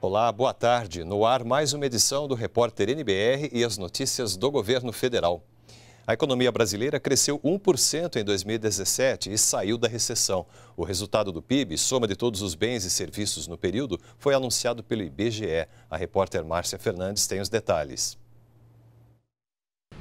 Olá, boa tarde. No ar, mais uma edição do Repórter NBR e as notícias do governo federal. A economia brasileira cresceu 1% em 2017 e saiu da recessão. O resultado do PIB, soma de todos os bens e serviços no período, foi anunciado pelo IBGE. A repórter Márcia Fernandes tem os detalhes.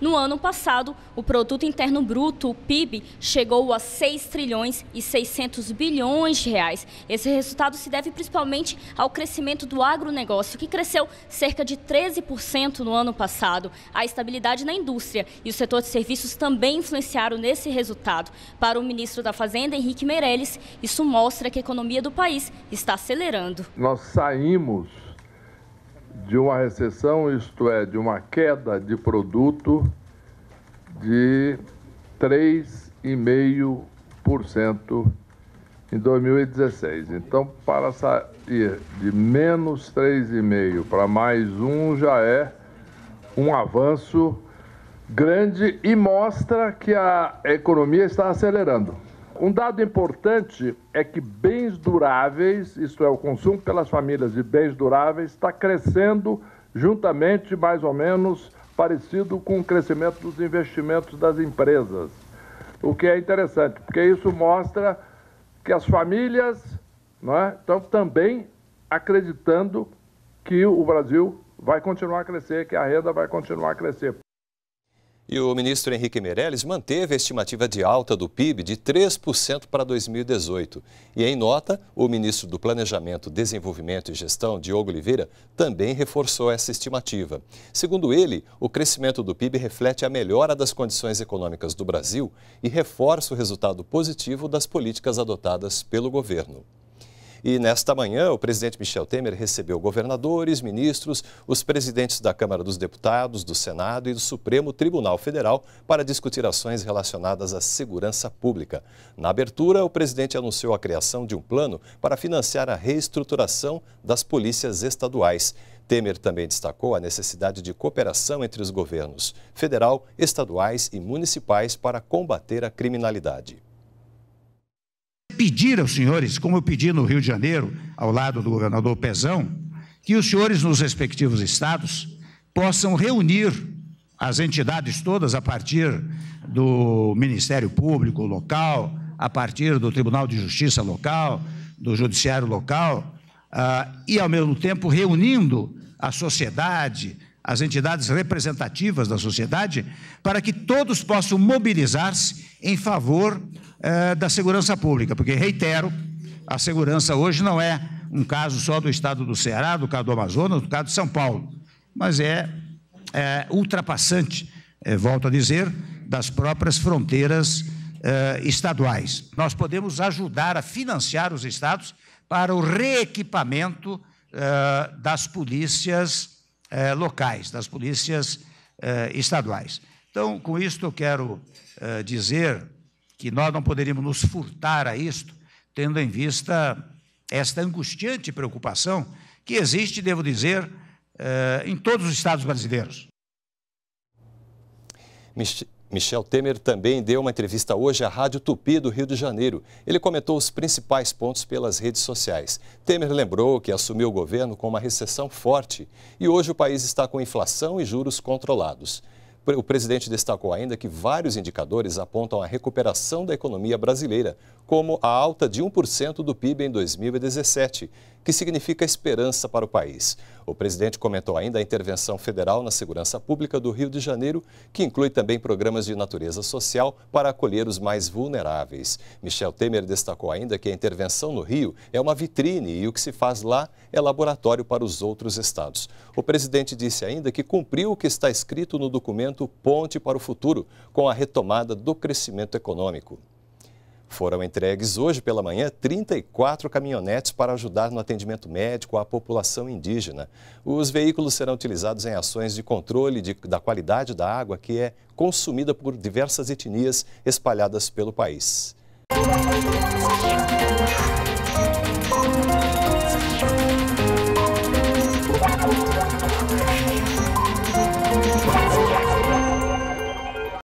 No ano passado, o produto interno bruto, o PIB, chegou a 6 trilhões e 600 bilhões de reais. Esse resultado se deve principalmente ao crescimento do agronegócio, que cresceu cerca de 13% no ano passado. A estabilidade na indústria e o setor de serviços também influenciaram nesse resultado. Para o ministro da Fazenda, Henrique Meirelles, isso mostra que a economia do país está acelerando. Nós saímos de uma recessão, isto é, de uma queda de produto de 3,5% em 2016. Então, para sair de menos 3,5% para mais um já é um avanço grande e mostra que a economia está acelerando. Um dado importante é que bens duráveis, isto é, o consumo pelas famílias de bens duráveis, está crescendo juntamente, mais ou menos, parecido com o crescimento dos investimentos das empresas. O que é interessante, porque isso mostra que as famílias não é, estão também acreditando que o Brasil vai continuar a crescer, que a renda vai continuar a crescer. E o ministro Henrique Meirelles manteve a estimativa de alta do PIB de 3% para 2018. E em nota, o ministro do Planejamento, Desenvolvimento e Gestão, Diogo Oliveira, também reforçou essa estimativa. Segundo ele, o crescimento do PIB reflete a melhora das condições econômicas do Brasil e reforça o resultado positivo das políticas adotadas pelo governo. E nesta manhã, o presidente Michel Temer recebeu governadores, ministros, os presidentes da Câmara dos Deputados, do Senado e do Supremo Tribunal Federal para discutir ações relacionadas à segurança pública. Na abertura, o presidente anunciou a criação de um plano para financiar a reestruturação das polícias estaduais. Temer também destacou a necessidade de cooperação entre os governos federal, estaduais e municipais para combater a criminalidade pedir aos senhores, como eu pedi no Rio de Janeiro, ao lado do governador Pezão, que os senhores nos respectivos estados possam reunir as entidades todas a partir do Ministério Público local, a partir do Tribunal de Justiça local, do Judiciário local, uh, e, ao mesmo tempo, reunindo a sociedade, as entidades representativas da sociedade, para que todos possam mobilizar-se em favor eh, da segurança pública. Porque, reitero, a segurança hoje não é um caso só do estado do Ceará, do caso do Amazonas, do caso de São Paulo, mas é, é ultrapassante, é, volto a dizer, das próprias fronteiras eh, estaduais. Nós podemos ajudar a financiar os estados para o reequipamento eh, das polícias eh, locais, das polícias eh, estaduais. Então, com isto, eu quero eh, dizer que nós não poderíamos nos furtar a isto, tendo em vista esta angustiante preocupação que existe, devo dizer, eh, em todos os estados brasileiros. Michel Temer também deu uma entrevista hoje à Rádio Tupi do Rio de Janeiro. Ele comentou os principais pontos pelas redes sociais. Temer lembrou que assumiu o governo com uma recessão forte e hoje o país está com inflação e juros controlados. O presidente destacou ainda que vários indicadores apontam a recuperação da economia brasileira, como a alta de 1% do PIB em 2017, que significa esperança para o país. O presidente comentou ainda a intervenção federal na segurança pública do Rio de Janeiro, que inclui também programas de natureza social para acolher os mais vulneráveis. Michel Temer destacou ainda que a intervenção no Rio é uma vitrine e o que se faz lá é laboratório para os outros estados. O presidente disse ainda que cumpriu o que está escrito no documento Ponte para o Futuro, com a retomada do crescimento econômico. Foram entregues hoje pela manhã 34 caminhonetes para ajudar no atendimento médico à população indígena. Os veículos serão utilizados em ações de controle de, da qualidade da água que é consumida por diversas etnias espalhadas pelo país.